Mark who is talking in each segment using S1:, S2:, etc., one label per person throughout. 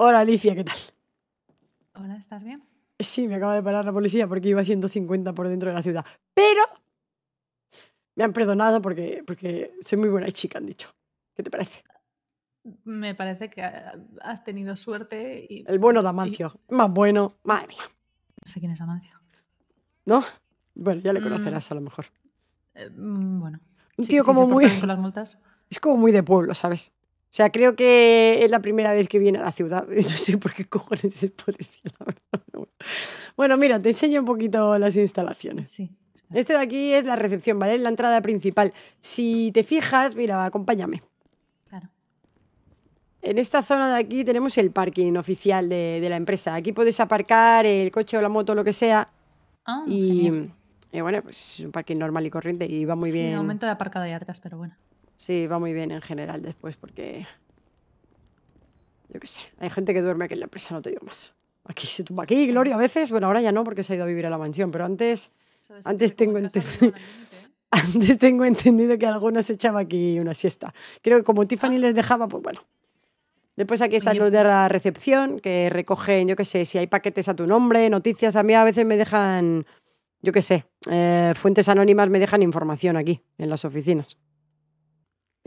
S1: Hola Alicia, ¿qué tal?
S2: Hola, ¿estás bien?
S1: Sí, me acaba de parar la policía porque iba a 150 por dentro de la ciudad. Pero me han perdonado porque, porque soy muy buena chica, han dicho. ¿Qué te parece?
S2: Me parece que eh, has tenido suerte y... El
S1: bueno de Amancio. Más bueno. Madre mía. No sé quién es Amancio. ¿No? Bueno, ya le mm. conocerás a lo mejor. Eh, mm, bueno. Un tío como muy... las multas. Es como muy de pueblo, ¿sabes? O sea, creo que es la primera vez que viene a la ciudad. No sé por qué cojones es policía, la verdad. Bueno, mira, te enseño un poquito las instalaciones. Sí. Este de aquí es la recepción, ¿vale? Es La entrada principal. Si te fijas, mira, acompáñame. Claro. En esta zona de aquí tenemos el parking oficial de, la empresa. Aquí puedes aparcar el coche o la moto, lo que sea. Ah, y, y, eh, bueno, pues es un parking normal y corriente y va muy bien. Sí, aumento de aparcado de atrás, pero bueno. Sí, va muy bien en general después porque... Yo qué sé, hay gente que duerme aquí en la empresa, no te digo más. Aquí se tumba. Aquí Gloria a veces, bueno, ahora ya no porque se ha ido a vivir a la mansión, pero antes... Antes tengo, entendido, ¿eh? antes tengo entendido que algunos se echaba aquí una siesta. Creo que como Tiffany ah. les dejaba, pues bueno. Después aquí están los de la recepción, que recogen, yo qué sé, si hay paquetes a tu nombre, noticias. A mí a veces me dejan, yo qué sé, eh, fuentes anónimas me dejan información aquí, en las oficinas.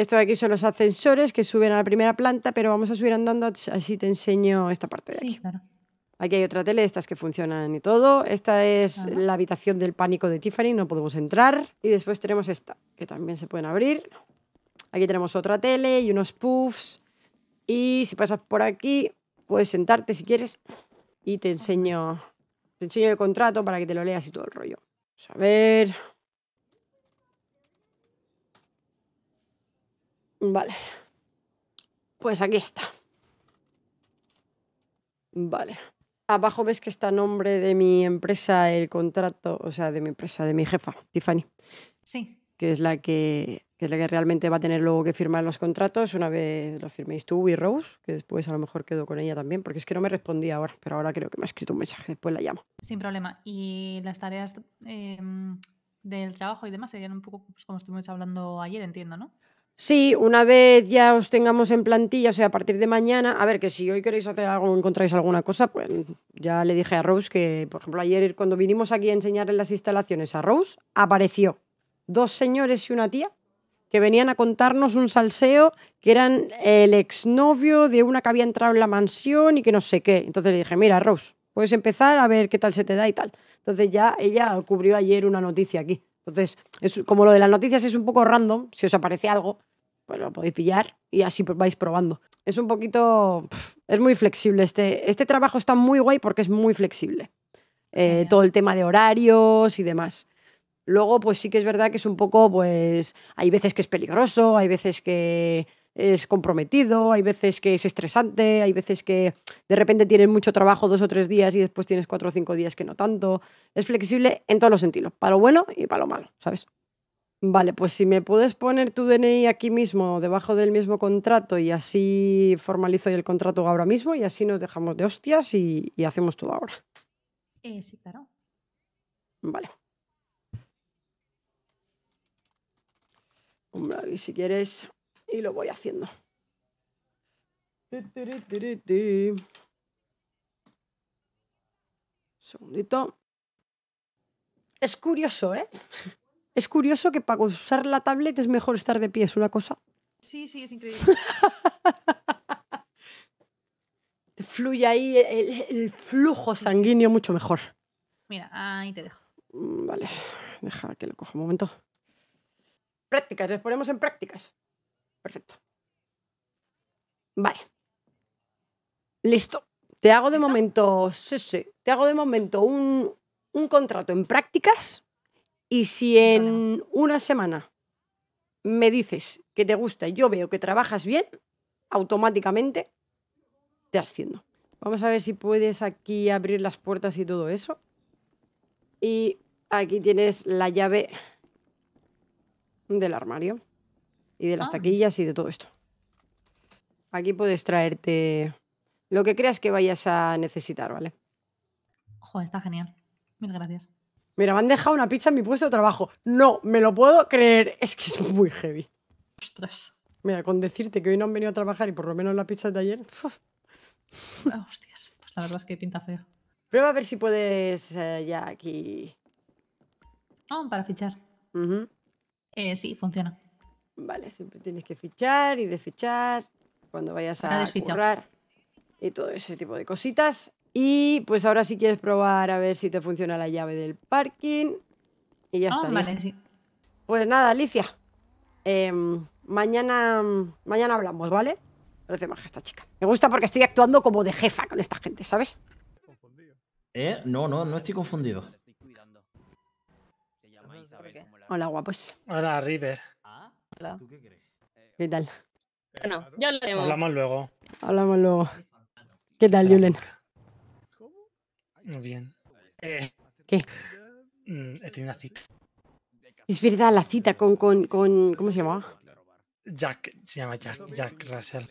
S1: Esto de aquí son los ascensores que suben a la primera planta, pero vamos a subir andando, así te enseño esta parte de aquí. Aquí hay otra tele, estas que funcionan y todo. Esta es la habitación del pánico de Tiffany, no podemos entrar. Y después tenemos esta, que también se pueden abrir. Aquí tenemos otra tele y unos puffs. Y si pasas por aquí, puedes sentarte si quieres. Y te enseño, te enseño el contrato para que te lo leas y todo el rollo. Vamos a ver. Vale. Pues aquí está. Vale. Abajo ves que está nombre de mi empresa, el contrato, o sea, de mi empresa, de mi jefa, Tiffany. Sí. Que es la que, es la que realmente va a tener luego que firmar los contratos una vez los firméis tú y Rose, que después a lo mejor quedo con ella también, porque es que no me respondía ahora, pero ahora creo que me ha escrito un mensaje, después la llamo.
S2: Sin problema. Y las tareas em, del trabajo y demás serían un poco pues, como estuvimos hablando ayer, entiendo, ¿no?
S1: Sí, una vez ya os tengamos en plantilla, o sea, a partir de mañana, a ver, que si hoy queréis hacer algo, encontráis alguna cosa, pues ya le dije a Rose que, por ejemplo, ayer cuando vinimos aquí a enseñarle las instalaciones a Rose, apareció dos señores y una tía que venían a contarnos un salseo que eran el exnovio de una que había entrado en la mansión y que no sé qué. Entonces le dije, mira, Rose, puedes empezar a ver qué tal se te da y tal. Entonces ya ella cubrió ayer una noticia aquí. Entonces, es, como lo de las noticias es un poco random, si os aparece algo, pues lo podéis pillar y así vais probando. Es un poquito, es muy flexible. Este, este trabajo está muy guay porque es muy flexible. Eh, todo el tema de horarios y demás. Luego, pues sí que es verdad que es un poco, pues hay veces que es peligroso, hay veces que es comprometido, hay veces que es estresante, hay veces que de repente tienes mucho trabajo dos o tres días y después tienes cuatro o cinco días que no tanto. Es flexible en todos los sentidos, para lo bueno y para lo malo, ¿sabes? Vale, pues si me puedes poner tu DNI aquí mismo, debajo del mismo contrato, y así formalizo el contrato ahora mismo, y así nos dejamos de hostias y, hacemos todo ahora.
S2: Eh, sí, claro.
S1: Vale. Hombre, si quieres, y lo voy haciendo. Segundito. Es curioso, ¿eh? Es curioso que para usar la tablet es mejor estar de pie, es una cosa.
S2: Sí, sí, es increíble.
S1: te fluye ahí el, flujo sanguíneo mucho mejor.
S3: Mira, ahí te dejo.
S1: Mm, vale, deja que lo coja un momento. Prácticas, les ponemos en prácticas. Perfecto. Vale. Listo. Te hago de momento, sí, sí, te hago de momento un, un contrato en prácticas y si en una semana me dices que te gusta y yo veo que trabajas bien, automáticamente te asciendo. Vamos a ver si puedes aquí abrir las puertas y todo eso. Y aquí tienes la llave del armario y de las ah. taquillas y de todo esto. Aquí puedes traerte lo que creas que vayas a necesitar, ¿vale? Joder, está genial. Mil gracias. Mira, me han dejado una pizza en mi puesto de trabajo. No, me lo puedo creer. Es que es muy heavy. Ostras. Mira, con decirte que hoy no han venido a trabajar y por lo menos la pizza de ayer. Ah, hostias, pues
S2: la verdad es que pinta feo.
S1: Prueba a ver si puedes eh, ya aquí.
S2: Ah, para fichar. eh, sí, funciona.
S1: Vale, siempre tienes que fichar y desfichar cuando vayas a desfichar. y todo ese tipo de cositas. Y pues ahora si quieres probar a ver si te funciona la llave del parking. Y ya ah, está. Vale, sí. Pues nada, Alicia. Em, mañana, mañana hablamos, ¿vale? Parece más esta chica. Me gusta porque estoy actuando como de jefa con esta gente, ¿sabes?
S4: ¿Eh? No, no, no estoy confundido.
S1: Hola, guapos. Hola, River. ¿Tú qué crees? ¿Qué tal?
S3: Bueno,
S5: ya hablaremos. Hablamos luego.
S1: Hablamos luego. ¿Qué tal, Julen? Bien. Eh, ¿Qué?
S5: Mm, he tenido una cita.
S1: Es verdad, la cita con, con, ¿Cómo se llamaba?
S5: Jack. Se llama Jack, Jack Russell.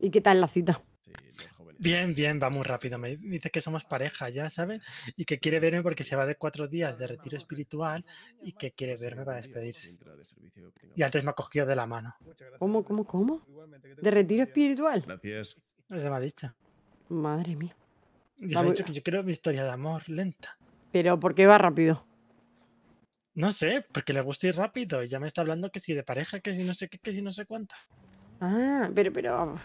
S1: ¿Y qué tal la cita?
S5: Bien, bien, va muy rápido. Me dice que somos pareja ya, ¿sabes? Y que quiere verme porque se va de cuatro días de retiro espiritual y que quiere verme para despedirse. Y antes me ha cogido de la mano.
S1: ¿Cómo, cómo, cómo? ¿De retiro espiritual? Gracias. Se me ha dicho. Madre mía. Yo que yo quiero mi historia de amor lenta. Pero ¿por qué va rápido?
S5: No sé, porque le gusta ir rápido y ya me está hablando que si de pareja, que si no sé qué, que si no sé cuánto.
S1: Ah, pero, pero,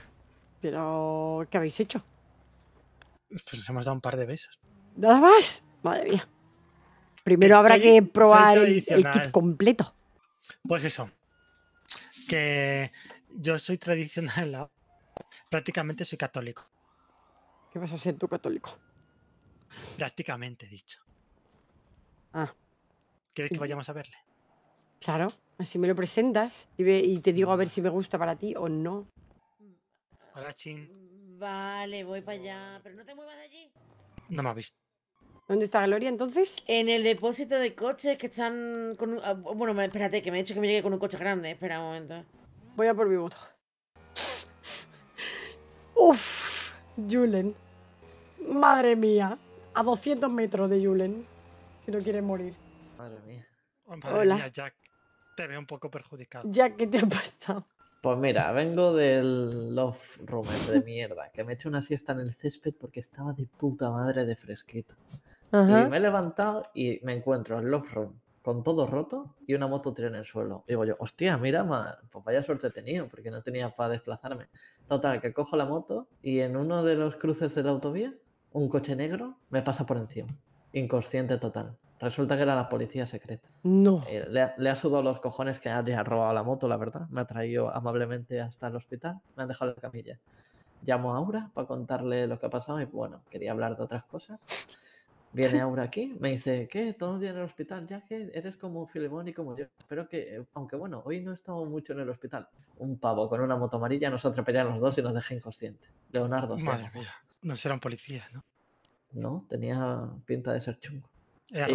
S1: pero, ¿qué habéis hecho? Pues hemos dado un par de besos. ¿Nada más? Madre mía. Primero habrá que probar el kit completo.
S5: Pues eso. Que yo soy tradicional. Prácticamente soy católico. ¿Qué vas a
S1: ser tú católico?
S5: Prácticamente, dicho.
S1: Ah. ¿Quieres que vayamos a verle? Claro, así me lo presentas y, te digo a ver mm. si me gusta para ti o no.
S5: Hola, Chin.
S2: Vale, voy para allá, pero no te muevas de allí.
S1: No me has visto. ¿Dónde está Gloria entonces? En el depósito de coches que están con ah, Bueno, espérate, que me ha dicho que me llegue con un coche grande. Espera un momento. Voy a por mi moto. Uf. Julen. Madre mía. A 200 metros de Julen. Si no quieres morir.
S5: Madre mía. Oh, Hola. Jack. Te veo un poco perjudicado. Jack, ¿qué te
S1: ha pasado?
S4: Pues mira, vengo del Love Room de mierda, que me he hecho una siesta en el césped porque estaba de puta madre de fresquito. Y me he levantado y me encuentro en Love Room con todo roto y una moto tirada en el suelo. Digo yo, hostia, mira, pues vaya suerte he tenido, porque no tenía para desplazarme. Total, que cojo la moto y en uno de los cruces de la autovía, un coche negro me pasa por encima. Inconsciente total. Resulta que era la policía secreta. No. Eh, le, ha sudado los cojones que haya robado la moto, la verdad. Me ha traído amablemente hasta el hospital. Me han dejado la camilla. Llamo a Aura para contarle lo que ha pasado y bueno, quería hablar de otras cosas Viene Aura aquí, me dice, ¿qué? Todo el día en el hospital, ya que eres como Filemón y como yo. Espero que, eh, aunque bueno, hoy no he estado mucho en el hospital. Un pavo con una moto amarilla nos atropelló a los dos y nos deja inconsciente. Leonardo. Madre mía, no serán policías, ¿no? No, tenía pinta de ser chungo. Era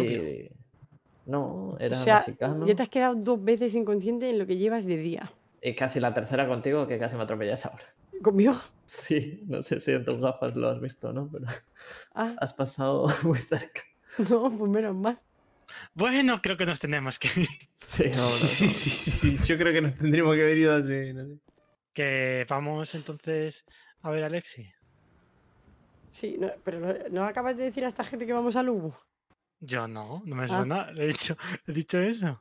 S4: No, era o Ya te has
S1: quedado dos veces inconsciente en lo que llevas de día.
S4: Y casi la tercera contigo que casi me atropellas ahora. ¿Conmigo? Sí, no sé si en tus gafas lo has visto, ¿no? Pero ah. has pasado muy cerca.
S1: No, pues menos mal.
S5: Bueno, creo que nos tenemos que ir.
S4: Sí, sí,
S5: sí, sí, Yo creo que nos tendríamos que haber ido así. Que vamos entonces a ver a Alexi.
S1: Sí, pero no, acabas de decir a esta gente que vamos al Ubu.
S5: Yo no,
S1: no me ah. suena. He, dicho, he dicho eso.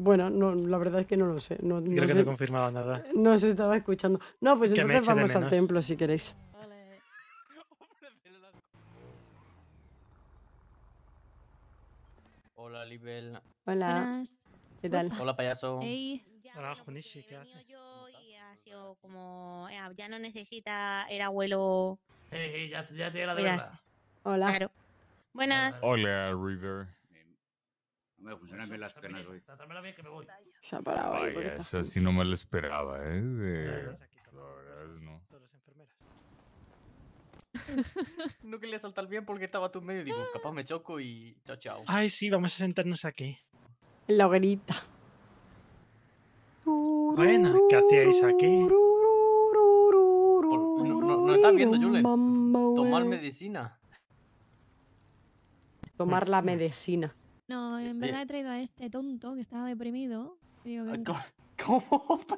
S1: Bueno, no, la verdad es que no lo sé. No, Creo que no confirmaba nada. No se estaba escuchando. No, pues entonces vamos al templo si queréis.
S4: Hola, Libel. Hola. ¿Qué
S5: tal? Hola,
S3: payaso. Hola,
S4: Junishi. ¿qué haces?
S3: como... Ya no necesita el abuelo...
S5: ya, la
S3: Hola. Claro. Buenas.
S5: Hola, River. Pues me las piernas hoy. Vaya, esa sí no me lo esperaba, ¿eh? no. no quería saltar bien porque estaba tú en medio digo, ah. capaz me choco y chao, chao. Ay, sí, vamos a sentarnos aquí. En la hoguerita. Bueno, ¿qué hacíais
S1: aquí?
S4: no, no, estás viendo, Jules?
S1: Tomar eh. medicina. Tomar la medicina.
S4: No, en eh, verdad eh. he traído a este tonto que estaba deprimido.
S1: ¿Cómo,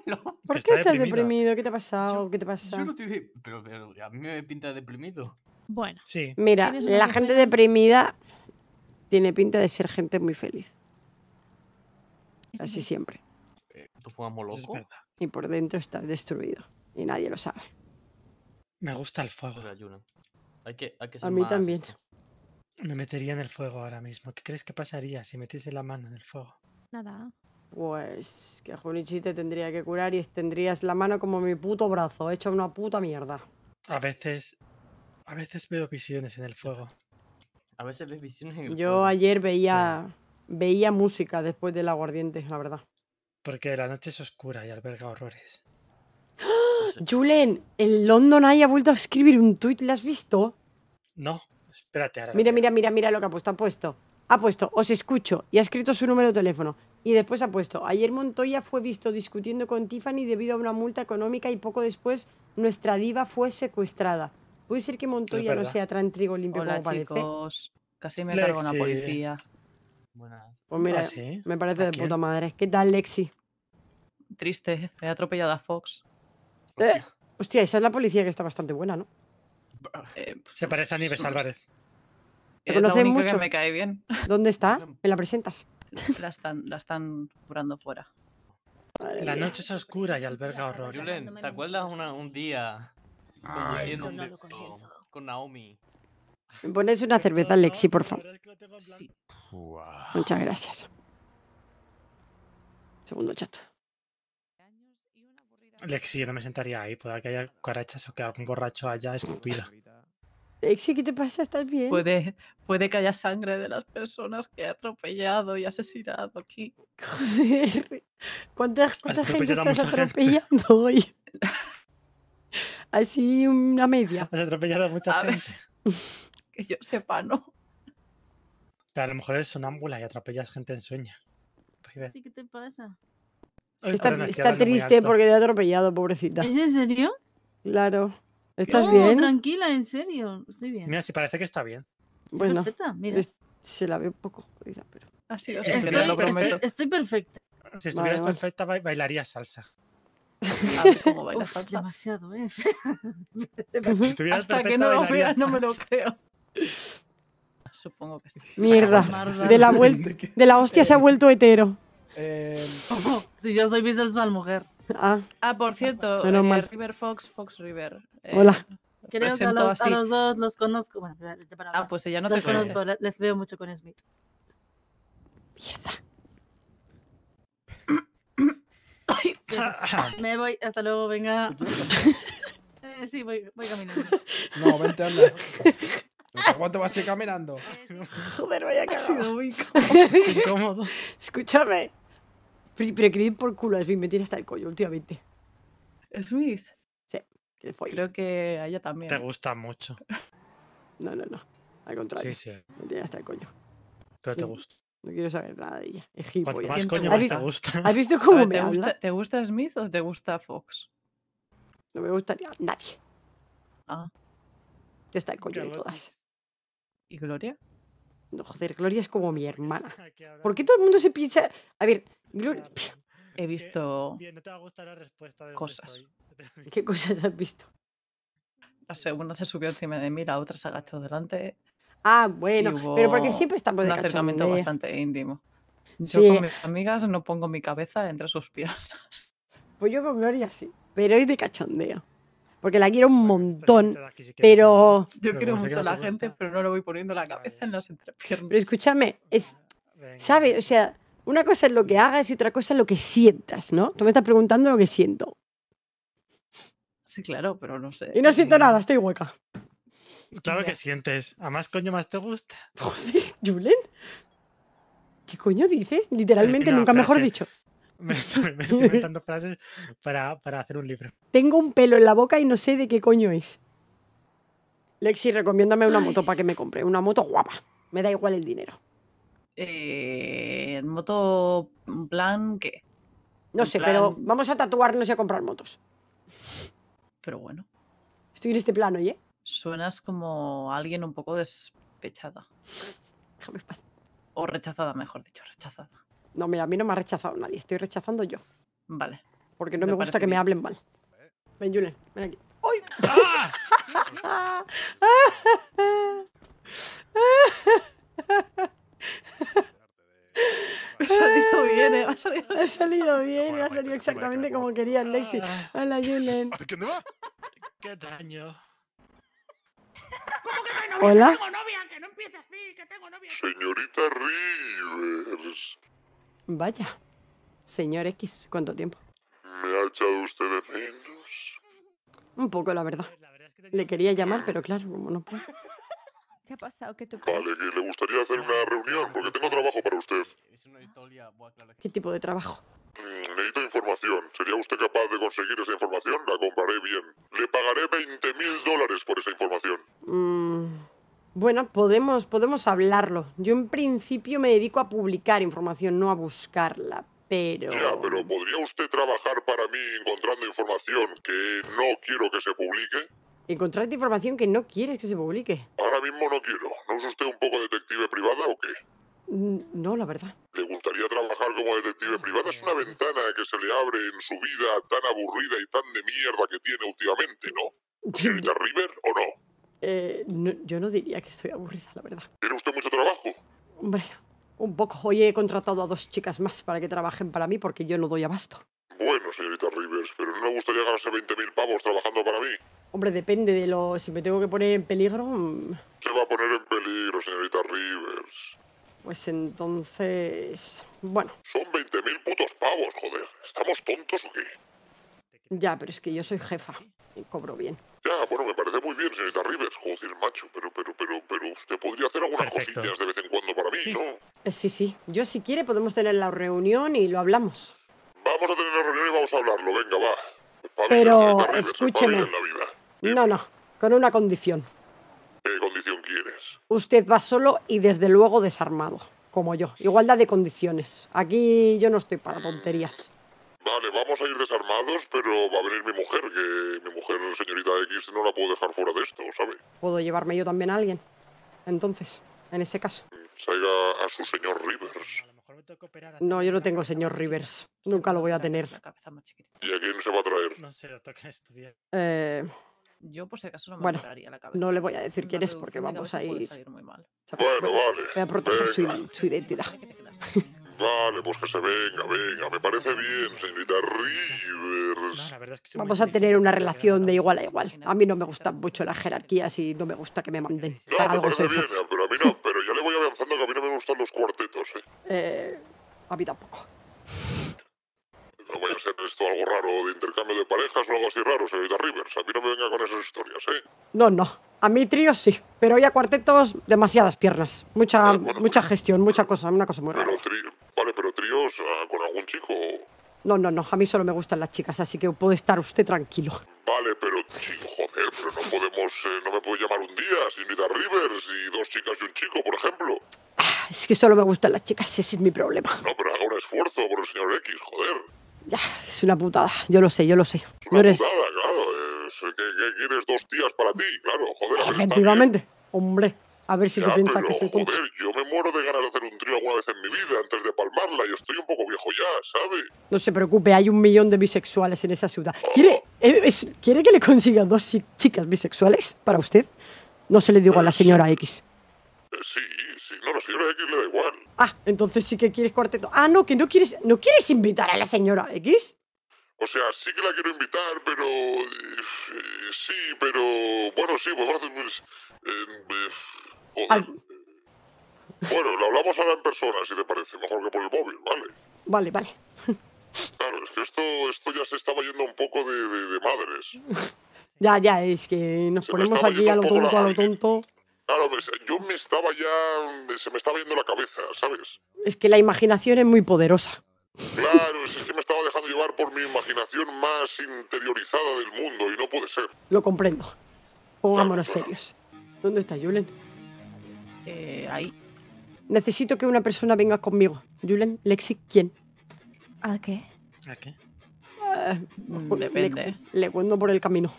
S1: ¿Por qué estás deprimido? ¿Qué te ha pasado? ¿Qué te pasa? a
S6: mí me pinta deprimido.
S1: Bueno. Sí. Mira, la gente deprimida tiene pinta de ser gente muy feliz. Así siempre. Eh, ¿Tú fumamos loco? Y por dentro estás destruido.
S5: Y nadie lo sabe. Me gusta el fuego. de que, hay que a mí también. Me metería en el fuego ahora mismo. ¿Qué crees que pasaría si metiese la
S1: mano en el fuego? Nada. Pues que Junichi te tendría que curar y tendrías la mano como mi puto brazo, hecha una puta mierda.
S5: A veces. A veces veo visiones en el fuego. A veces ves visiones
S1: en el fuego. Yo ayer veía. Veía música después del aguardiente, la verdad. Porque la noche es oscura y alberga horrores. ¡Ah! Pues, eh, Julen, el London ha vuelto a escribir un tuit, ¿lo has visto?
S5: No, Mira,
S1: mira, mira, mira lo que ha puesto. Ha puesto. Ha puesto, os escucho. Y ha escrito su número de teléfono. Y después ha puesto, ayer Montoya fue visto discutiendo con Tiffany debido a una multa económica y poco después nuestra diva fue secuestrada. Puede ser que Montoya no sea tan trigo limpio como Parece?
S2: Casi me cargo una policía. Pues mira, ah, me parece de puta
S1: madre. ¿Qué tal, Lexi?
S2: Triste, he atropellado a Fox.
S1: Eh, hostia, esa es la policía que está bastante buena, ¿no?
S2: Eh, Se parece
S1: a Nieves Álvarez.
S5: ¿Te mucho. me
S1: cae bien. ¿Dónde está? ¿Me la presentas?
S2: La están, curando fuera. La noche es oscura y alberga horror.
S5: Julen,
S4: ¿te acuerdas un día con Naomi?
S1: pones una cerveza, Lexi, por favor. Muchas gracias. Segundo chat
S5: Lexi, yo no me sentaría ahí. Puede que haya carachas o que algún borracho haya escupido.
S2: Lexi, ¿qué te pasa? ¿Estás bien? Puede, puede que haya sangre de las personas que he atropellado y asesinado aquí.
S1: Joder. ¿Cuántas, gente estás atropellando hoy? Así una media. Has atropellado a mucha gente.
S5: que yo sepa, ¿no? a lo mejor eres sonámbula y atropellas gente en
S1: sueño. ¿Qué
S3: te pasa?
S1: Está, triste porque te ha atropellado, pobrecita. ¿Es en serio? Claro. ¿Estás bien?
S3: Tranquila, en serio. Estoy bien.
S1: Mira, si parece que está bien. Bueno, perfecta, mira. se la ve un poco jodida, pero. Así Estoy, estoy, perfecta. Si estuvieras
S5: perfecta, bailaría bailarías salsa.
S1: A ver cómo baila Demasiado, ¿eh?
S2: estuvieras Hasta
S1: que no lo veas, no me lo
S2: creo. Supongo que sí. Mierda. De la, de la hostia
S1: se ha vuelto hetero.
S6: Eh,
S2: si yo soy bisexual mujer. Ah, ah por cierto, eh, River Fox, Fox River. Eh, Hola. Creo que a los, dos los conozco. Bueno, ah, pues ya no te conozco, les veo mucho con Smith. Mierda. me voy, hasta
S1: luego, venga.
S3: sí, voy, voy caminando. No, vente, anda.
S1: ¿Cuánto vas a ir caminando? Joder, vaya que ha sido muy incómodo. Escúchame. Pero por culo es Smith, me tiene hasta el coño últimamente. ¿Smith? Sí,
S5: Creo que a ella también. Te gusta mucho.
S1: No, no, no. Al contrario. Sí, sí. Me tiene hasta el coño. Pero te gusta. No quiero saber nada de ella. Es Cuanto pues más coño más te gusta. ¿Has visto cómo me te habla? Gusta,
S2: ¿Te gusta Smith o te gusta Fox?
S1: No me gustaría nadie. Ah. Ya está el coño de todas. ¿Y Gloria? Joder, Gloria es como mi hermana. ¿Por qué todo el mundo se pincha? A ver, Gloria. He visto. no te va a gustar la respuesta de cosas. ¿Qué cosas has visto? No
S2: se subió encima de mí, la otra se agachó delante.
S1: Ah, bueno, pero porque siempre estamos de Un acercamiento bastante
S2: íntimo. Yo con mis amigas no pongo mi cabeza entre sus piernas.
S1: Pues yo con Gloria sí, pero hoy de cachondeo porque la quiero un montón, pero... Yo quiero mucho a
S2: la gente, pero no lo voy poniendo la cabeza en las entrepiernas.
S1: Pero escúchame, es, ¿sabes? O sea, una cosa es lo que hagas y otra cosa es lo que sientas, ¿no? Tú me estás preguntando lo que siento.
S2: Sí, claro, pero no sé.
S1: Y no siento nada, estoy hueca.
S2: Claro que
S5: sientes. A más coño más te gusta.
S1: Joder, Julen. ¿Qué coño dices? Literalmente, nunca mejor dicho
S5: me estoy, inventando frases para, hacer un
S1: libro. Tengo un pelo en la boca y no sé de qué coño es. Lexi, recomiéndame una moto para que me compre. Una moto guapa. Me da igual el dinero. Eh, ¿Moto plan qué? No sé, pero vamos a tatuarnos y a comprar motos. Pero bueno. Estoy en este plano, oye. ¿eh?
S2: Suenas como alguien un poco despechada. Déjame paz. O rechazada, mejor dicho, rechazada.
S1: No, mira, a mí no me ha rechazado nadie, estoy rechazando yo.
S2: Vale. Porque no me, gusta que me hablen
S1: mal. Ven, Julen, ven aquí. ¡Ay! ha salido bien, ¿eh? ha salido, ha salido bien, ha salido exactamente como quería Lexi. Ah. Hola, Julen. ¿Qué va? ¿Qué daño? ¿Cómo que soy ¿Hola? Que tengo novia, que no empiece
S7: así, que tengo novia. Señorita Rivers.
S1: Vaya. Señor X, ¿cuánto tiempo?
S7: ¿Me ha echado usted de menos?
S1: Un poco, la verdad. Pues le quería llamar, pero claro, como no puedo.
S7: ¿Qué ha pasado? ¿Qué te pasa? Vale, que le gustaría hacer una reunión, porque tengo trabajo para usted.
S1: ¿Qué tipo de trabajo?
S7: Mm, necesito información. ¿Sería usted capaz de conseguir esa información? La compraré bien. Le pagaré 20.000 dólares por esa información.
S1: Mmm... Bueno, podemos, podemos hablarlo. Yo en principio me dedico a publicar información, no a buscarla, pero... Ya,
S7: pero ¿podría usted trabajar para mí encontrando información que no quiero que se publique?
S1: Encontrar información que no quieres que se publique?
S7: Ahora mismo no quiero. ¿No es usted un poco detective privada o qué?
S1: Mm, no, la verdad.
S7: ¿Le gustaría trabajar como detective privada? Es una ventana que se le abre en su vida tan aburrida y tan de mierda que tiene últimamente, ¿no? ¿Señorita River o no?
S1: Eh, yo no diría que estoy aburrida, la verdad.
S7: ¿Tiene usted mucho trabajo?
S1: Hombre, un poco. Hoy he contratado a dos chicas más para que trabajen para mí porque yo no doy abasto.
S7: Bueno, señorita Rivers, pero ¿no me gustaría ganarse 20.000 pavos trabajando para mí?
S1: Hombre, depende de lo... Si me tengo que poner en peligro... Mm.
S7: Se va a poner en peligro, señorita Rivers.
S1: Pues entonces...
S7: Bueno. Son 20.000 putos pavos, joder. ¿Estamos tontos o qué?
S1: Ya, pero es que yo soy jefa cobro bien.
S7: Ya, bueno, me parece muy bien, señorita Rivers, joder, macho, pero, pero, pero, pero usted podría hacer algunas cositas de vez en cuando para mí, ¿no?
S1: Eh, sí, sí, yo si quiere podemos tener la reunión y lo hablamos.
S7: Vamos a tener la reunión y vamos a hablarlo, venga, va.
S1: pero, escúcheme. No, no, con una condición.
S7: ¿Qué condición quieres?
S1: Usted va solo y desde luego desarmado, como yo. Igualdad de condiciones. Aquí yo no estoy para tonterías.
S7: Vale, vamos a ir desarmados, pero va a venir mi mujer, que mi mujer, señorita X, no la puedo dejar fuera de esto, ¿sabe?
S1: Puedo llevarme yo también a alguien. Entonces, en ese caso.
S7: Salga a su señor Rivers.
S1: No, yo no tengo señor Rivers. Nunca lo voy a tener.
S7: ¿Y a quién se va a traer? No sé,
S5: lo
S2: estudiar.
S1: Eh... Yo por si acaso no me bueno, la cabeza. No le voy a decir quién es porque vamos a ir. Muy mal.
S7: Bueno, vale.
S1: Voy a proteger su identidad.
S7: Vale, pues que se venga, venga, me parece bien, señorita Rivers. Vamos
S1: a tener una relación de igual a igual. A mí no me gustan mucho las jerarquías y no me gusta que me manden. No, para algo pero
S7: a mí no, pero ya le voy avanzando que a mí no me gustan los cuartetos, ¿eh?
S1: eh a mí tampoco.
S7: No vaya a ser esto algo raro de intercambio de parejas o algo así raro, señorita Rivers. A mí no me venga con esas historias, ¿eh?
S1: No, no. A mí tríos sí, pero hoy a cuartetos demasiadas piernas. Mucha, mucha pues, gestión, mucha cosa, una cosa muy rara.
S7: Vale, pero tríos con algún chico.
S1: No, no, no, a mí solo me gustan las chicas, así que puede estar usted
S7: tranquilo. Vale, pero chico, joder, pero no podemos, eh, no me puedes llamar un día sin ir a Rivers y dos chicas y un chico,
S1: por ejemplo. Ah, es que solo me gustan las chicas, ese es mi problema. No,
S7: pero haga un esfuerzo por el señor X, joder.
S1: Ya, es una putada, yo lo sé, yo lo sé. Es una putada,
S7: claro. Es, que quieres dos tías para ti? Claro, joder. Efectivamente,
S1: hombre. A ver si te piensas pero, que soy tonto. Joder,
S7: yo me muero de ganas de hacer un trío alguna vez en mi vida antes de palmarla y estoy un poco viejo ya, ¿sabes?
S1: No se preocupe, hay un millón de bisexuales en esa ciudad. Oh. Eh, ¿Quiere, que le consiga dos chicas bisexuales para usted? No se le digo a la eh, señora X.
S7: Eh, sí, sí, no, la señora X le da igual.
S1: Ah, entonces sí que quieres cuarteto. Ah, no, que no quieres, no quieres invitar a la señora X.
S7: O sea, sí que la quiero invitar, pero... sí, pero... Bueno, sí, pues... un... eh, bueno, lo hablamos ahora en persona, si te parece, mejor que por el móvil, ¿vale? Vale, vale. Claro, es que esto, ya se estaba yendo un poco de, madres.
S1: ya, ya, es que nos ponemos aquí a lo tonto, a lo tonto.
S7: Claro, pues, eh, yo me estaba ya, se me estaba yendo la cabeza, ¿sabes?
S1: Es que la imaginación es muy poderosa.
S7: Claro, es que me estaba dejando llevar por mi imaginación más interiorizada del mundo y no puede ser.
S1: Lo comprendo. Pongámonos serios. ¿Dónde está Julen?
S2: Eh, ahí.
S1: Necesito que una persona venga conmigo. Julen, Lexi, ¿quién? ¿A qué? ¿A qué? Ah, mm, pues, depende. Le, cuento por el camino.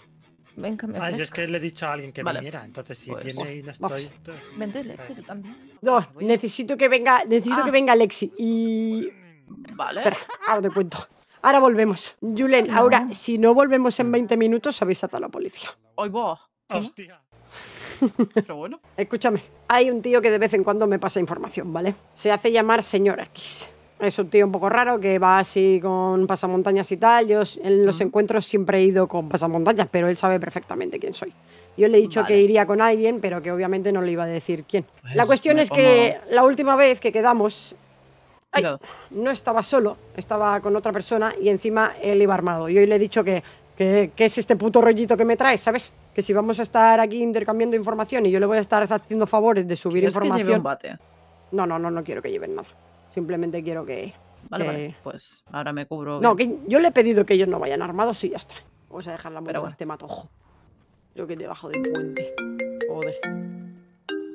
S1: Venga, me ah, yo es que
S5: le he dicho a alguien que viniera, entonces si pues, viene y no estoy.
S2: Pues, Vente Lexi, tú también.
S1: No, necesito que venga, necesito ah. que venga Lexi y. Vale. ahora te cuento. Ahora volvemos. Julen, ahora, si no volvemos en 20 minutos, avisa a la policía. Hoy Hostia.
S2: bueno.
S1: Escúchame, hay un tío que de vez en cuando me pasa información, ¿vale? Se hace llamar señor X. Es un tío un poco raro que va así con pasamontañas y tal. Yo en los encuentros siempre he ido con pasamontañas, pero él sabe perfectamente quién soy. Yo le he dicho que iría con alguien, pero que obviamente no le iba a decir quién. Pues la cuestión es que la última vez que quedamos, no estaba solo, estaba con otra persona y encima él iba armado. Y hoy le he dicho que, qué es este puto rollito que me traes, ¿sabes? que si vamos a estar aquí intercambiando información y yo le voy a estar haciendo favores de subir información. No, no, no, no quiero que lleven nada. Simplemente quiero que. Vale, vale. Pues ahora me cubro. No, que yo le he pedido que ellos no vayan armados y ya está. Vamos a dejar la moto este matojo. Creo que debajo del puente. Joder.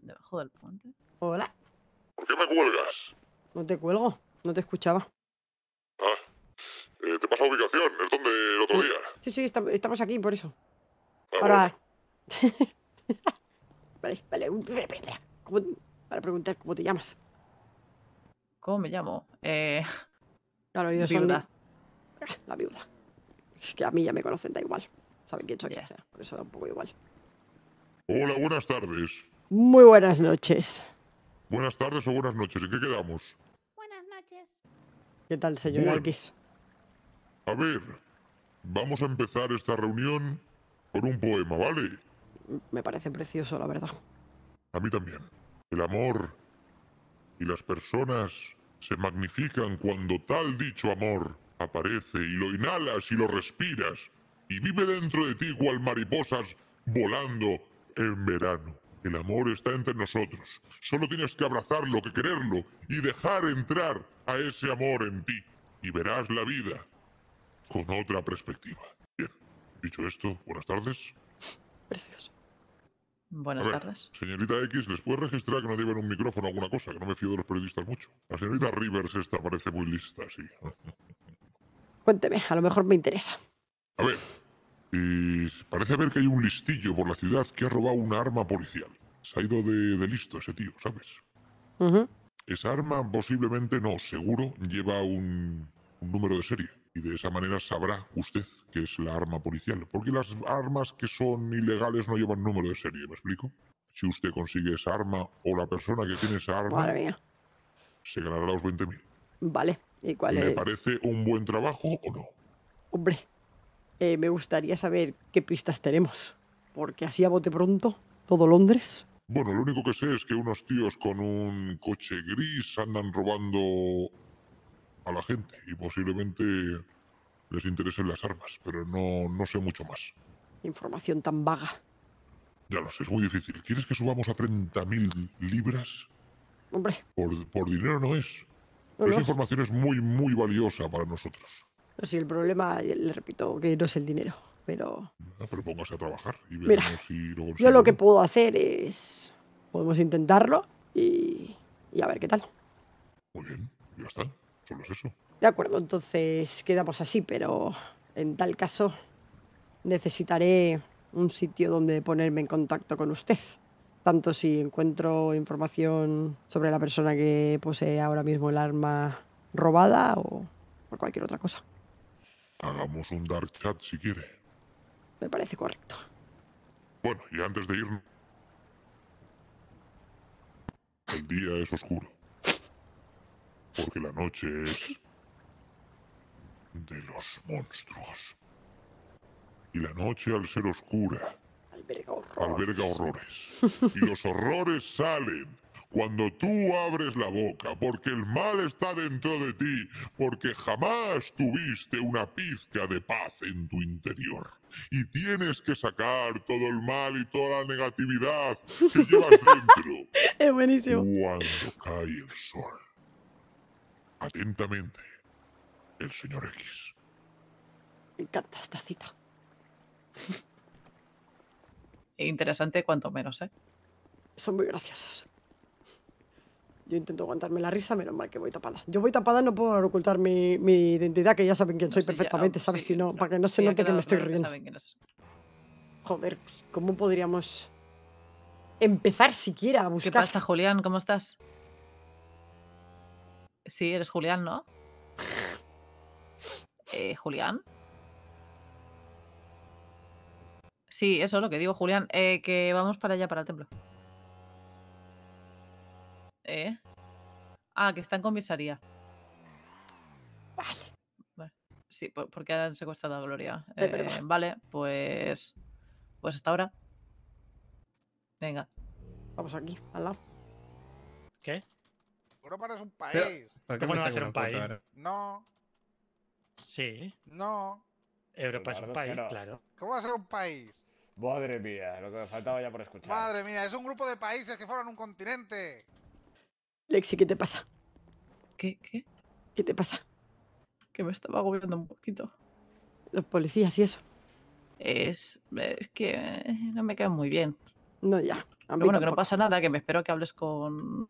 S1: ¿Debajo del puente? Hola.
S7: ¿Por qué me cuelgas?
S1: No te cuelgo. No te escuchaba.
S7: Ah. Eh, te pasa ubicación. Es donde el otro eh, día.
S1: Sí, sí, estamos aquí, por eso. Ahora. vale, vale. para preguntar cómo te llamas.
S2: ¿Cómo me llamo? Eh... Viuda.
S1: Ah, la viuda. Es que a mí ya me conocen, da
S7: igual. Saben quién soy. por eso da un poco igual. Hola, buenas tardes.
S1: Muy buenas noches.
S7: Buenas tardes o buenas noches. ¿En qué quedamos? Buenas
S1: noches. ¿Qué tal, señor
S7: A ver, vamos a empezar esta reunión un poema, ¿vale?
S1: Me parece precioso, la verdad.
S7: A mí también. El amor y las personas se magnifican cuando tal dicho amor aparece y lo inhalas y lo respiras y vive dentro de ti cual mariposas volando en verano. El amor está entre nosotros. Solo tienes que abrazarlo, que quererlo y dejar entrar a ese amor en ti y verás la vida con otra perspectiva. Dicho esto, buenas tardes. Precioso.
S2: Buenas tardes.
S7: Señorita X, ¿les puede registrar que no lleven un micrófono o alguna cosa? Que no me fío de los periodistas mucho. La señorita Rivers esta parece muy lista, sí.
S1: Cuénteme, a lo mejor me interesa.
S7: A ver, y parece haber que hay un listillo por la ciudad que ha robado una arma policial. Se ha ido de, listo ese tío, ¿sabes? Esa arma posiblemente no, seguro, lleva un, un número de serie y de esa manera sabrá usted que es la arma policial. Porque las armas que son ilegales no llevan número de serie, ¿me explico? Si usted consigue esa arma o la persona que tiene esa arma, Madre mía. se ganará los 20.000.
S1: Vale, ¿y cuál ¿Le
S7: parece un buen trabajo o no?
S1: Hombre, eh, me gustaría saber qué pistas tenemos, porque así a bote pronto, todo Londres.
S7: Bueno, lo único que sé es que unos tíos con un coche gris andan robando a la gente y posiblemente les interesen las armas, pero no, no sé mucho más.
S1: Información tan vaga.
S7: Ya lo sé, es muy difícil. ¿Quieres que subamos a 30.000 libras? Hombre. Por, dinero no es.
S1: esa información
S7: es muy, muy valiosa para nosotros.
S1: sí, el problema, le repito, que no es el dinero,
S7: pero... pero póngase a trabajar y Mira, si lo Yo
S1: lo que puedo hacer es... Podemos intentarlo y, y a ver qué tal.
S7: Muy bien, ya está eso.
S1: De acuerdo, entonces quedamos así, pero en tal caso necesitaré un sitio donde ponerme en contacto con usted. Tanto si encuentro información sobre la persona que posee ahora mismo el arma robada o por cualquier otra cosa.
S7: Hagamos un dark chat si quiere.
S1: Me parece correcto.
S7: Bueno, y antes de irnos... El día es oscuro porque la noche es de los monstruos. Y la noche al ser oscura alberga horrores. y los horrores salen cuando tú abres la boca, porque el mal está dentro de ti, porque jamás tuviste una pizca de paz en tu interior. Y tienes que sacar todo el mal y toda la negatividad que llevas dentro.
S1: Es buenísimo.
S7: Cuando cae el sol. Atentamente, el señor X.
S1: Me encanta esta cita.
S2: Interesante cuanto menos, ¿eh?
S1: Son muy graciosos. Yo intento aguantarme la risa, menos mal que voy tapada. Yo voy tapada no puedo ocultar mi, identidad, que ya saben quién soy perfectamente, oh, ¿sabes? si no, para que no se note que me estoy riendo. Joder, ¿cómo podríamos empezar
S2: siquiera a buscar? ¿Qué pasa, Julián? ¿Cómo estás? Sí, eres Julián, ¿no? Eh, ¿Julián? Sí, eso es lo que digo, Julián. Eh, que vamos para allá, para el templo. ¿Eh? Ah, que está en comisaría.
S7: Vale.
S2: Sí, porque han secuestrado a Gloria. Eh, vale, pues. Pues hasta ahora. Venga. Vamos aquí, al lado. ¿Qué?
S4: Europa no es un país.
S5: ¿Cómo no va a ser un país?
S6: No. Sí. No. Europa es un país, claro. ¿Cómo va a ser un país? Madre mía, lo que me faltaba ya por escuchar. Madre mía, es un grupo de países que forman un continente.
S1: Lexi, ¿qué te pasa? ¿Qué? ¿Qué? ¿Qué te pasa? Que me estaba agobiando un poquito. Los policías y eso.
S2: Es, es que no me quedan muy bien. No, ya. bueno, que no pasa nada, que me espero que hables con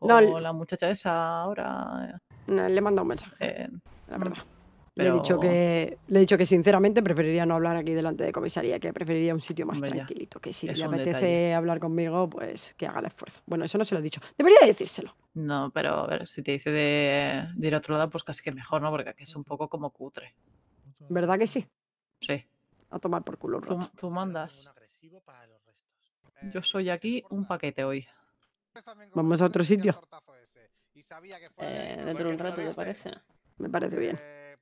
S2: o la muchacha esa ahora. Eh, le he
S1: mandado un mensaje, la verdad. Mm. Le, he dicho que, le he dicho que sinceramente preferiría no hablar aquí delante de comisaría, que preferiría un sitio más tranquilito, que si le apetece hablar conmigo, pues que haga el esfuerzo. Bueno, eso no se lo he dicho. Debería decírselo.
S2: No, pero a ver, si te dice de, ir a otro lado, pues casi que mejor, ¿no? Porque aquí es un poco como cutre.
S1: ¿Verdad que sí? Sí. A tomar por culo. Roto. Tú, tú mandas.
S2: Yo soy aquí un paquete
S3: hoy.
S1: Pues Vamos a otro sitio.
S3: Eh, dentro de un rato, ¿te parece?
S1: Me parece bien. Eh,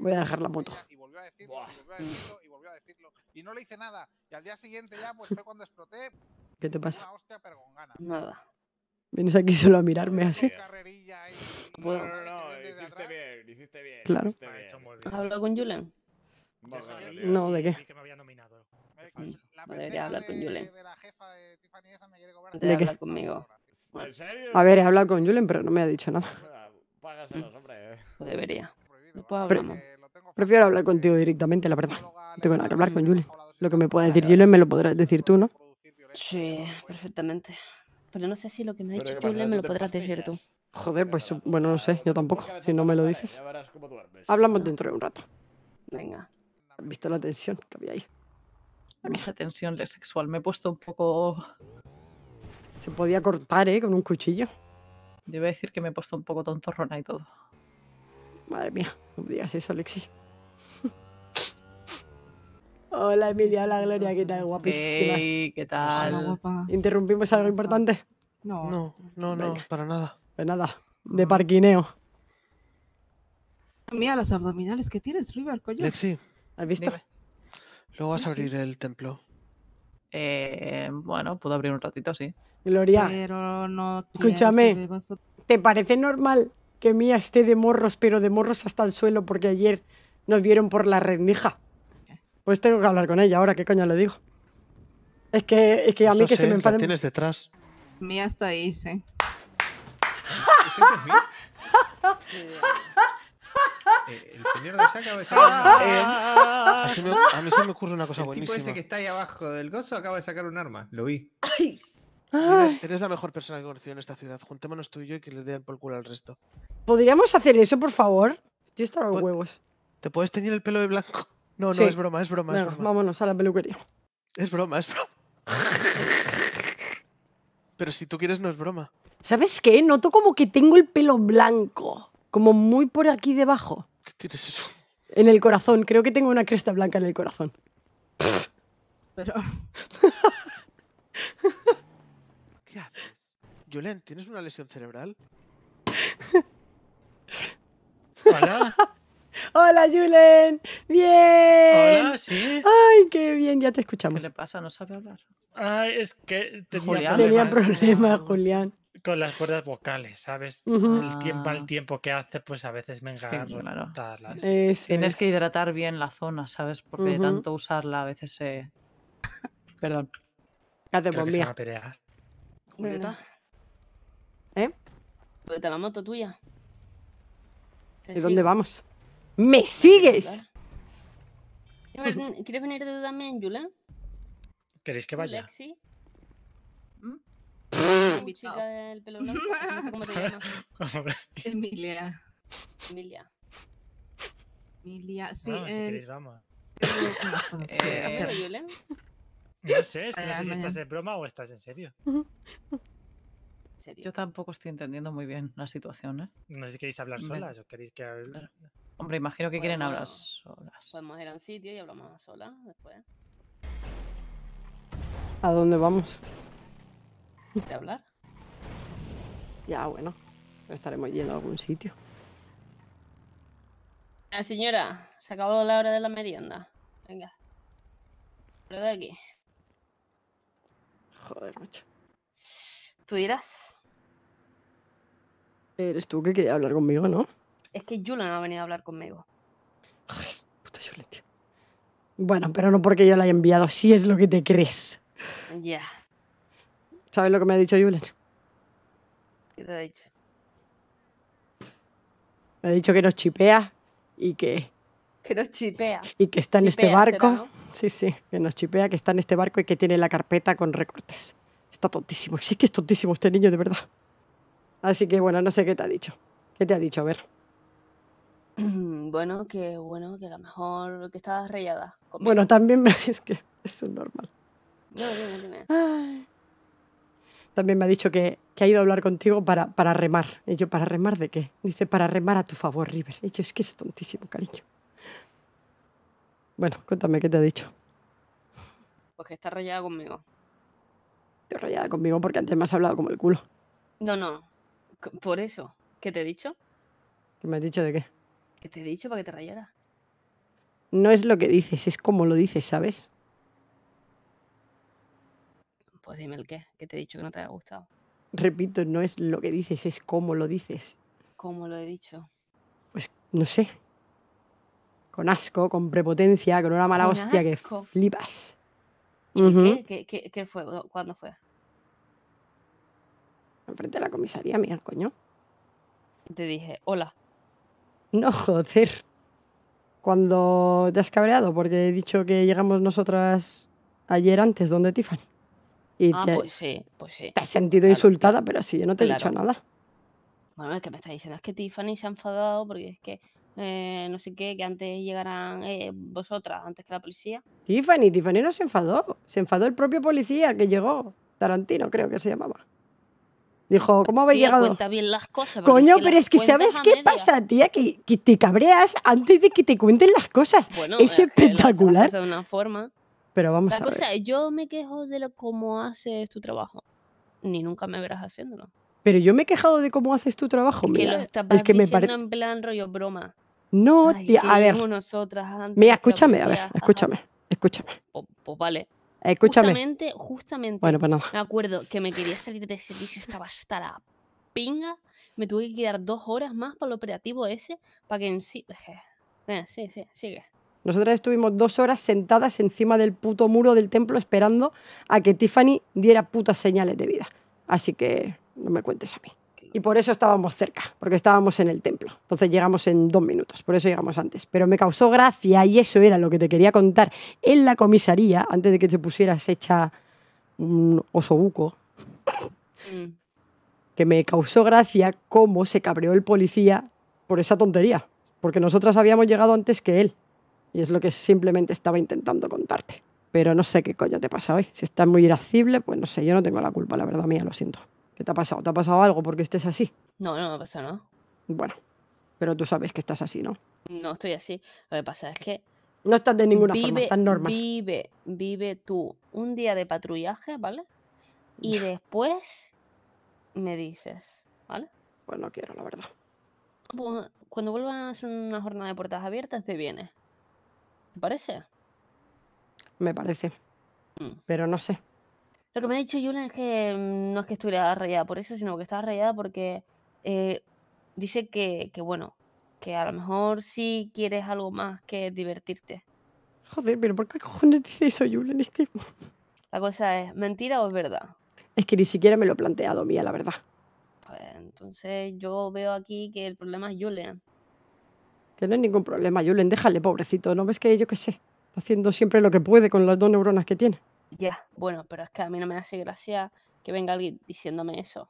S1: Voy a dejar la moto. Y volvió a decirlo, y volvió a decirlo, y volvió a decirlo. Y no le hice nada. Y al día siguiente ya, pues fue cuando exploté. ¿Qué te pasa? Nada. Vienes aquí solo a mirarme así.
S3: No, no, no, hiciste bien,
S6: hiciste bien. Claro. Hablo con Julen. No, ¿de qué? debería pues, hablar con Julen.
S3: ¿De qué? conmigo. A ver, he
S1: hablado con Julen, pero no me ha dicho nada.
S3: No mm. eh. pues debería. ¿eh?
S1: Prefiero hablar contigo directamente, la verdad. No tengo nada que hablar con Julen. Lo que me pueda decir Julen me lo podrás decir tú, ¿no?
S3: Sí, perfectamente. Pero no sé si lo que me ha dicho Julen me lo podrás decir tú.
S1: Joder, pues bueno, no sé, yo tampoco, si no me lo dices. Hablamos dentro de un rato. Venga visto la tensión que había ahí.
S2: La tensión sexual. Me he puesto un poco.
S1: Se podía cortar, ¿eh? Con un cuchillo.
S2: Debo decir que me he puesto un poco tontorrona y todo.
S1: Madre mía, no digas eso, Lexi. Hola, Emilia, la Gloria, ¿qué tal? Guapísimas. ¿qué tal? ¿Interrumpimos algo importante? No, no, no, no para nada. De nada, de parquineo.
S3: Mira las abdominales que tienes, River, coño. Lexi, ¿Has visto?
S2: Luego vas a abrir el templo. Eh, bueno, puedo abrir un ratito, sí.
S1: Gloria. Pero no Escúchame. ¿Te parece normal que Mía esté de morros, pero de morros hasta el suelo porque ayer nos vieron por la rendija? Pues tengo que hablar con ella ahora, ¿qué coño le digo? Es que, a mí que se me ¿Qué tienes
S6: detrás?
S3: Mía está ahí, sí. Eh, el señor de de sacar un arma. a mí se me ocurre una cosa el buenísima. Tipo ese que está ahí abajo del gozo acaba de sacar un arma. Lo vi.
S6: Eres la mejor persona que he conocido en esta ciudad. Juntémonos tú y yo y que le den por culo al resto.
S1: ¿Podríamos hacer eso, por favor? Yo estoy los huevos.
S6: ¿Te puedes teñir el pelo de blanco? No, no, es broma, es es broma.
S1: Vámonos a la peluquería.
S6: Es broma, es broma. Pero si tú quieres, no es broma.
S1: ¿Sabes qué? Noto como que tengo el pelo blanco. Como muy por aquí debajo. ¿Qué tienes En el corazón, creo que tengo una cresta blanca en el corazón.
S6: ¿Qué haces? Julen, ¿tienes una lesión cerebral?
S1: Hola. Hola, Julen. Bien. Hola, sí. Ay, qué bien, ya te escuchamos. ¿Qué le pasa? No sabe hablar.
S5: Ay, es que tenía problemas. Tenía problemas,
S1: Julián
S2: con las cuerdas vocales, ¿sabes? El tiempo ah. tiempo que hace, pues a veces me engarro. Tienes que hidratar bien la zona, ¿sabes? Porque tanto usarla a veces se. Perdón. ¿Qué hace Creo
S1: ¿Eh? ¿Dónde
S3: pues la moto tuya? ¿De dónde
S1: vamos? ¡Me sigues!
S3: ¿Quieres venir de también, Yula?
S5: ¿Queréis que vaya?
S3: ¿Sí? Mi chica del pelo blanco, no sé cómo te llamas. Emilia. Emilia. Emilia, sí. si eh, queréis, vamos. Eh...
S2: No
S5: sé, es que no sé si estás de broma o estás en serio.
S3: Yo
S2: tampoco estoy entendiendo muy bien la situación, ¿eh? No sé si
S5: queréis hablar solas
S2: o queréis que hable... Hombre, imagino que quieren hablar solas.
S3: Podemos ir a un sitio y hablamos solas después.
S1: ¿A dónde vamos? de hablar. Ya, bueno, estaremos yendo a algún sitio.
S3: La ah, señora, se acabó la hora de la merienda. Venga. de aquí? Joder, macho. ¿Tú irás?
S1: Eres tú que quería hablar conmigo, ¿no?
S3: Es que Yula ha venido a hablar conmigo. Ay,
S1: puta Bueno, pero no porque yo la haya enviado, si es lo que te crees. Ya. ¿Sabes lo que me ha dicho Julen? ¿Qué te ha dicho? Me ha dicho que nos chipea y que...
S3: Que nos chipea. Y que está en este barco.
S1: Sí, sí, que nos chipea, que está en este barco y que tiene la carpeta con recortes. Está tontísimo. Sí que es tontísimo este niño, de verdad. Así que bueno, no sé qué te ha dicho. ¿Qué te ha dicho? A ver.
S3: Bueno, que bueno, que a lo mejor que estabas rayada.
S1: Bueno, también me... es que es un normal.
S3: No, Ay
S1: también me ha dicho que, ha ido a hablar contigo para, para remar. Y yo, ¿para remar de qué? Dice, para remar a tu favor, River. Y yo, es que eres tontísimo, cariño. Bueno, cuéntame qué te ha dicho.
S3: Pues que está rayada conmigo.
S1: Estoy rayada conmigo porque antes me has hablado como el culo.
S3: No, no. Por eso. ¿Qué te he dicho?
S1: ¿Qué me has dicho de qué?
S3: ¿Qué te he dicho para que te rayara
S1: No es lo que dices, es como lo dices, ¿sabes?
S3: pues dime el qué, que te he dicho que no te haya gustado.
S1: Repito, no es lo que dices, es cómo lo dices.
S3: ¿Cómo lo he dicho?
S1: Pues no sé. Con asco, con prepotencia, con una mala hostia que flipas.
S3: qué, fue? ¿Cuándo fue?
S1: Enfrente de la comisaría, mira, coño.
S3: Te dije, hola.
S1: No, joder. Cuando te has cabreado porque he dicho que llegamos nosotras ayer antes donde Tiffany.
S3: Y Ah, te, pues sí, pues sí. te has
S1: sentido insultada, pero sí, yo no te he dicho nada.
S3: Bueno, es que me está diciendo es que Tiffany se ha enfadado porque es que eh, no sé qué, que antes llegarán eh, vosotras, antes que la policía.
S1: Tiffany, Tiffany no se enfadó. Se enfadó el propio policía que llegó. Tarantino, creo que se llamaba. Dijo, ¿cómo habéis Tía, llegado? cuenta
S3: bien las cosas, Coño, pero es que ¿sabes qué pasa,
S1: tía? Que, que te cabreas antes de que te cuenten las cosas. Es espectacular. de una forma. Pero vamos la a cosa,
S3: ver. yo me quejo de lo, cómo haces tu trabajo. Ni nunca me verás haciéndolo.
S1: Pero yo me he quejado de cómo haces tu trabajo, mira. Que lo estás es que me parece en
S3: plan rollo broma.
S1: No, tía, a ver. Nosotras antes mira, escúchame, a ver, escúchame, escúchame. Pues vale. Escúchame.
S3: Justamente, justamente. Bueno, pues nada. Me acuerdo que me quería salir de servicio, estaba hasta la pinga. Me tuve que quedar dos horas más para el operativo ese, para que en sí. Eh, sí, sí, sigue.
S1: Nosotras estuvimos dos horas sentadas encima del puto muro del templo esperando a que Tiffany diera putas señales de vida. Así que no me cuentes a mí. Y por eso estábamos cerca, porque estábamos en el templo. Entonces llegamos en dos minutos, por eso llegamos antes. Pero me causó gracia y eso era lo que te quería contar en la comisaría, antes de que te pusieras hecha un osobuco. Mm. Que me causó gracia cómo se cabreó el policía por esa tontería, porque nosotras habíamos llegado antes que él. Y es lo que simplemente estaba intentando contarte. Pero no sé qué coño te pasa hoy. Si estás muy irascible, pues no sé, yo no tengo la culpa, la verdad mía, lo siento. ¿Qué te ha pasado? ¿Te ha pasado algo porque estés así?
S3: No, no me ha pasado nada.
S1: Bueno, pero tú sabes que estás así, ¿no?
S3: No estoy así. Lo que pasa es que.
S1: No estás de ninguna vive, forma, estás normal.
S3: Vive, vive tú un día de patrullaje, ¿vale? Y después me dices, ¿vale? Pues no quiero, la verdad. Pues, cuando vuelvas a hacer una jornada de puertas abiertas, te vienes. ¿Te parece?
S1: Me parece. Mm. Pero no sé.
S3: Lo que me ha dicho Yuna es que mm, no es que estuviera rayada por eso, sino que estaba rayada porque eh, dice que, bueno, que a lo mejor sí quieres algo más que divertirte. Joder, pero ¿por qué cojones dice eso Julen? Es que... La cosa es, ¿mentira o es verdad?
S1: Es que ni siquiera me lo he planteado, mía, la verdad.
S3: Pues entonces yo veo aquí que el problema es Julen
S1: que no hay ningún problema, Julen, déjale, pobrecito, ¿no ves que yo qué sé? Está haciendo siempre lo que puede con las dos neuronas que tiene.
S3: Ya, bueno, pero es que a mí no me hace gracia que venga alguien diciéndome eso.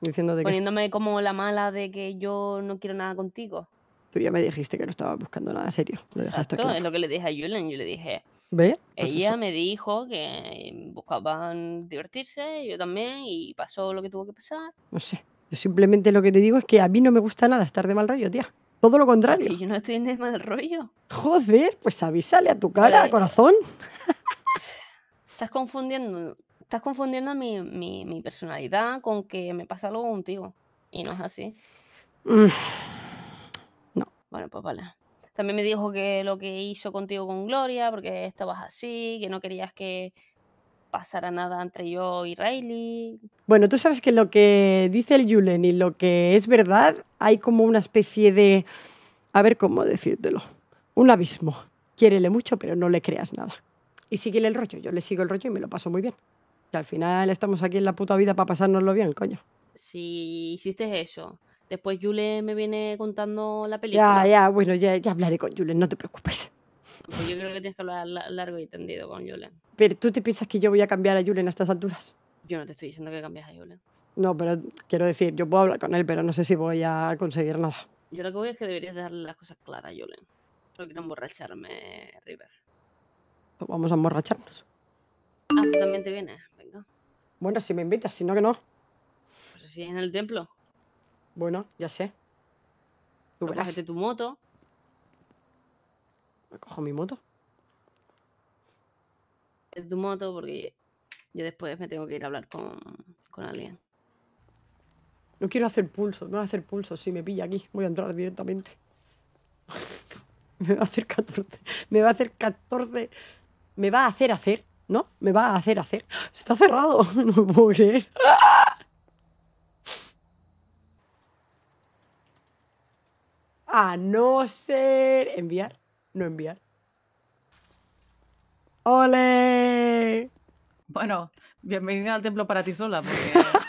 S1: Diciéndote Poniéndome
S3: como la mala de que yo no quiero nada contigo.
S1: Tú ya me dijiste que no estaba buscando nada serio. Lo Exacto, es
S3: lo que le dije a Julen. Yo le dije.
S1: ¿Ve? Pues ella me
S3: dijo que buscaban divertirse, yo también, y pasó lo que tuvo que pasar.
S1: No sé. Yo simplemente lo que te digo es que a mí no me gusta nada estar de mal rollo, tía. Todo lo contrario. yo
S3: no estoy en el mal rollo.
S1: Joder, pues avísale a tu cara, corazón.
S3: Estás confundiendo, estás confundiendo mi, mi, mi, personalidad con que me pasa algo contigo. Y no es así. Mm. No. Bueno, pues vale. También me dijo que lo que hizo contigo con Gloria, porque estabas así, que no querías que pasará nada entre yo y Riley.
S1: Bueno, tú sabes que lo que dice el Julen y lo que es verdad, hay como una especie de, a ver cómo decírtelo, un abismo. Quiérele mucho, pero no le creas nada. Y síguele el rollo, yo le sigo el rollo y me lo paso muy bien. Y al final estamos aquí en la puta vida para pasárnoslo bien, coño.
S3: Si hiciste eso, después Julen me viene contando la película. Ya, ya,
S1: bueno, ya, ya hablaré con Julen, no te preocupes.
S3: Pues yo creo que tienes que hablar largo y tendido con Julen.
S1: Pero tú te piensas que yo voy a cambiar a Yulen a estas alturas.
S3: Yo no te estoy diciendo que cambies a Julen.
S1: No, pero quiero decir, yo puedo hablar con él, pero no sé si voy a conseguir nada.
S3: Yo lo que voy es que deberías darle las cosas claras a Julen. No quiero emborracharme, River.
S1: Pues vamos a emborracharnos.
S3: Ah, tú también te vienes, venga.
S1: Bueno, si me invitas, si no que no.
S3: Pues si en el templo.
S1: Bueno, ya sé. Tú pues verás. tu moto. Me cojo mi moto.
S3: Es tu moto porque yo después me tengo que ir a hablar con, con alguien.
S1: No quiero hacer pulso, me va a hacer pulso. Si me pilla aquí, voy a entrar directamente. me va a hacer 14. Me va a hacer 14. Me va a hacer hacer, ¿no? Me va a hacer hacer. Está cerrado. no me puedo creer. a no ser enviar no enviar. ¡Ole!
S2: Bueno, bienvenida al templo para ti sola.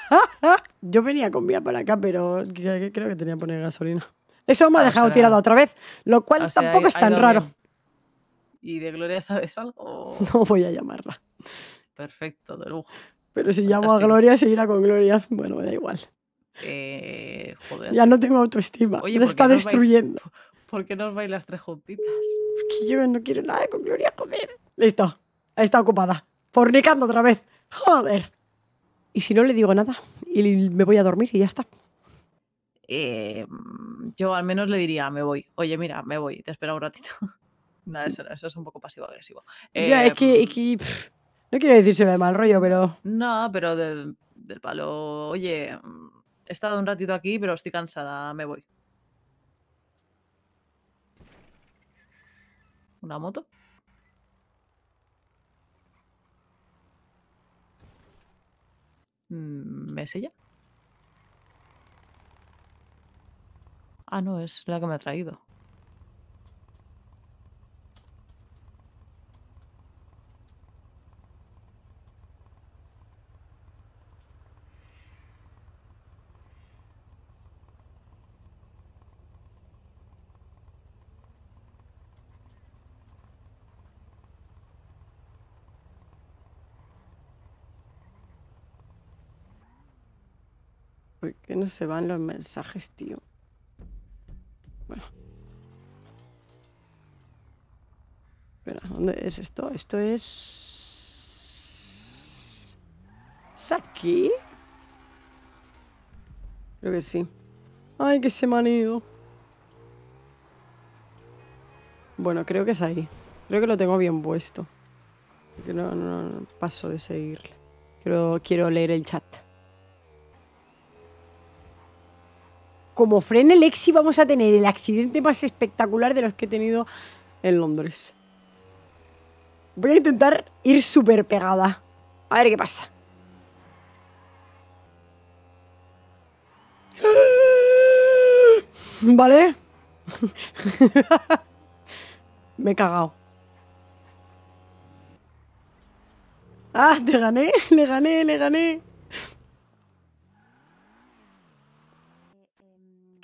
S1: Yo venía con vía para acá, pero creo que tenía que poner gasolina. Eso me ha ah, dejado tirado otra vez, lo cual tampoco es tan raro.
S2: ¿Y de Gloria sabes algo?
S1: No voy a llamarla.
S2: Perfecto, de lujo.
S1: Pero si llamo a Gloria, se irá con Gloria. Bueno, me da igual.
S2: Eh, ya no
S1: tengo autoestima. me está destruyendo. ¿Por qué no os vais las tres juntitas? Porque yo no quiero nada con Gloria, comer. Listo, está ocupada. Fornicando otra vez. Joder. Y si no le digo nada, y me voy a dormir y ya está.
S2: Eh, yo al menos le diría, me voy. Oye, mira, me voy, te espero un ratito. eso, es un poco pasivo-agresivo. es que,
S1: em, no quiero decirse de mal rollo, pero...
S2: No, pero del palo, oye, mm, he estado un ratito aquí, pero estoy cansada, me voy. ¿Una moto? ¿Me mm, ella? Ah, no, es la que me ha traído.
S1: ¿Por qué no se van los mensajes, tío? Bueno. Espera, ¿dónde es esto? Esto es... ¿Es aquí? Creo que sí. ¡Ay, que se me han ido! Bueno, creo que es ahí. Creo que lo tengo bien puesto. No, no, no paso de seguirle. Quiero, quiero leer el chat. como frene el vamos a tener el accidente más espectacular de los que he tenido en Londres. Voy a intentar ir súper pegada. A ver qué pasa. ¿Vale? Me he cagado. Ah, te gané, le gané, le gané.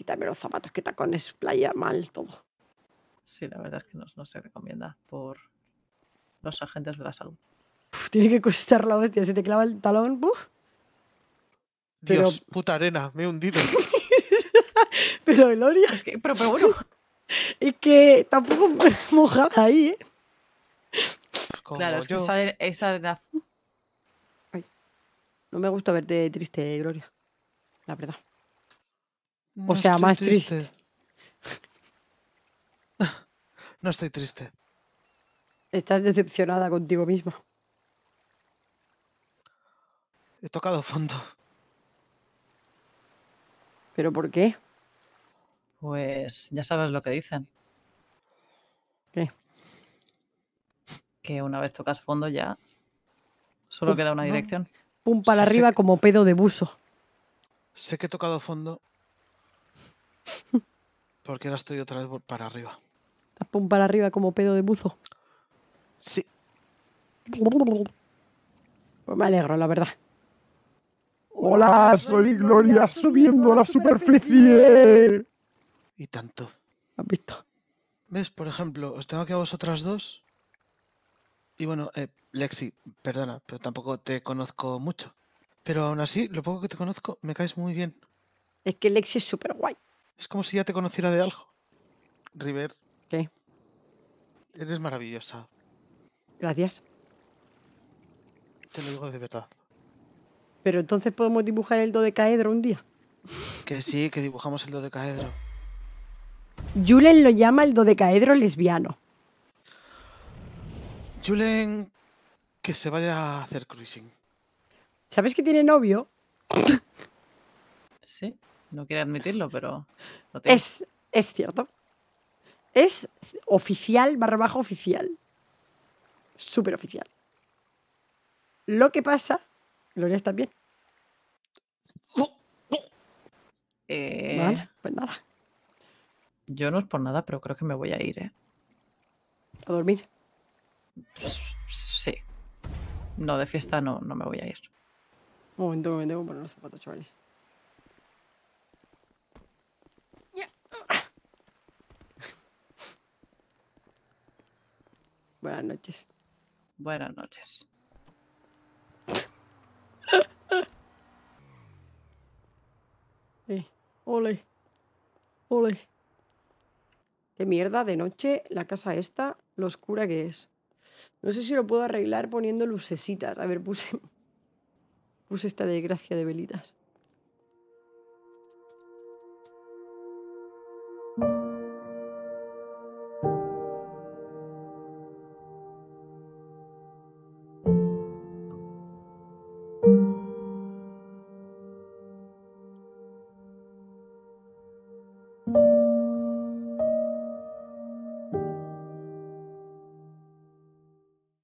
S1: también los zapatos, que tacones, playa, mal, todo.
S2: Sí, la verdad es que no, se recomienda por los
S6: agentes de la salud.
S1: tiene que costar la hostia, si te clava el talón.
S6: Dios, puta arena, me he hundido.
S1: pero Gloria Es que, pero, bueno. Es que tampoco mojada ahí, ¿eh? Pues claro, es que
S2: sale esa
S1: no me gusta verte triste, Gloria. La verdad
S6: o sea, más triste. No estoy triste.
S1: Estás decepcionada contigo misma.
S6: He tocado fondo.
S1: ¿Pero por qué?
S2: Pues ya sabes lo que dicen. ¿Qué? Que una vez tocas fondo ya solo queda una dirección. Pum para arriba
S1: como pedo de
S6: buzo. Sé que he tocado fondo Porque ahora estoy otra vez para arriba.
S1: para arriba como pedo de buzo? Sí. Pues me alegro, la verdad. Hola, soy Gloria subiendo a la superficie.
S6: Y tanto. ¿Has visto? ¿Ves? Por ejemplo, os tengo que a vosotras dos. Y bueno, eh, Lexi, perdona, pero tampoco te conozco mucho. Pero aún así, lo poco que te conozco, me caes muy bien. Es que Lexi es súper guay. Es como si ya te conociera de algo. River. ¿Qué? Eres maravillosa. Gracias. Te lo digo de verdad.
S1: Pero entonces podemos dibujar el dodecaedro un día.
S6: Que sí, que dibujamos el dodecaedro.
S1: Julen lo llama el dodecaedro lesbiano.
S6: Julen, que se vaya a hacer cruising. ¿Sabes que tiene novio?
S1: sí
S2: no quiere admitirlo, pero Es,
S1: es cierto. Es oficial, barra bajo oficial. Súper oficial. Lo que pasa, ¿Lo Gloria también. Eh, vale, pues nada.
S2: Yo no es por nada, pero creo que me voy a ir, ¿eh? ¿A dormir? Sí. No, de fiesta no, no me voy a ir.
S1: Un momento, me tengo que poner los zapatos, chavales. Buenas noches.
S2: Buenas noches.
S1: eh, ole. Ole. Qué mierda de noche la casa esta, lo oscura que es. No sé si lo puedo arreglar poniendo lucecitas. A ver, puse. Puse esta desgracia de velitas.